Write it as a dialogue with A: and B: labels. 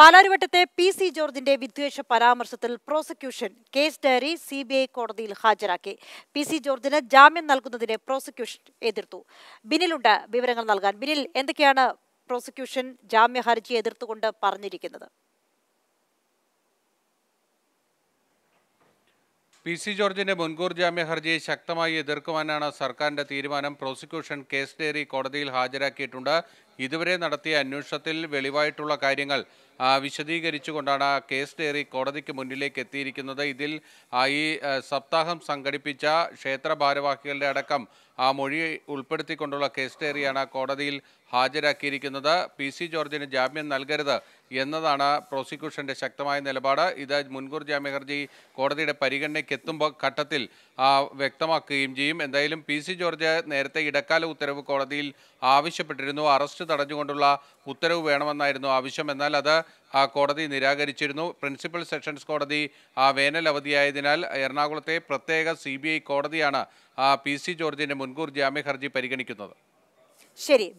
A: പാലാരിവട്ടത്തെ P C ജോർജിന്റെ വിദ്വേഷ പരാമർശത്തിൽ prosecution case diary C B I കോടതിയിൽ ഹാജരാക്കി പി സി ജോർജിന് ജാമ്യം നൽകുന്നതിനെ പ്രോസിക്യൂഷൻ എതിർത്തു ബിനിലുണ്ട് വിവരങ്ങൾ നൽകാൻ ബിനിൽ എന്തൊക്കെയാണ് പ്രോസിക്യൂഷൻ ജാമ്യ ഹർജി എതിർത്തുകൊണ്ട് പറഞ്ഞിരിക്കുന്നത്
B: പി സി ജോർജിന്റെ മുൻകൂർ ജാമ്യ ഹർജിയെ ശക്തമായി എതിർക്കുവാനാണ് സർക്കാരിന്റെ തീരുമാനം പ്രോസിക്യൂഷൻ കേസ് ഡയറി കോടതിയിൽ ഹാജരാക്കിയിട്ടുണ്ട് ഇതുവരെ നടത്തിയ അന്വേഷണത്തിൽ വെളിവായിട്ടുള്ള കാര്യങ്ങൾ വിശദീകരിച്ചുകൊണ്ടാണ് കേസ് ഡയറി കോടതിക്ക് മുന്നിലേക്ക് എത്തിയിരിക്കുന്നത് ഇതിൽ ഈ സപ്താഹം സംഘടിപ്പിച്ച ക്ഷേത്ര ഭാരവാഹികളുടെ അടക്കം ആ മൊഴി ഉൾപ്പെടുത്തിക്കൊണ്ടുള്ള കേസ് ഡയറിയാണ് കോടതിയിൽ ഹാജരാക്കിയിരിക്കുന്നത് പി സി ജോർജിന് ജാമ്യം നൽകരുത് എന്നതാണ് പ്രോസിക്യൂഷന്റെ ശക്തമായ നിലപാട് ഇത് മുൻകൂർ ജാമ്യഹർജി കോടതിയുടെ പരിഗണനയ്ക്ക് എത്തുമ്പോൾ ഘട്ടത്തിൽ വ്യക്തമാക്കുകയും ചെയ്യും എന്തായാലും പി സി ജോർജ് നേരത്തെ ഇടക്കാല ഉത്തരവ് കോടതിയിൽ ആവശ്യപ്പെട്ടിരുന്നു അറസ്റ്റ് തടഞ്ഞുകൊണ്ടുള്ള ഉത്തരവ് വേണമെന്നായിരുന്നു ആവശ്യം എന്നാൽ അത് കോടതി നിരാകരിച്ചിരുന്നു പ്രിൻസിപ്പൽ സെഷൻസ് കോടതി വേനൽ അവധിയായതിനാൽ എറണാകുളത്തെ പ്രത്യേക സി കോടതിയാണ് പി ജോർജിന്റെ മുൻകൂർ ജാമ്യ ഹർജി പരിഗണിക്കുന്നത്
A: ശരി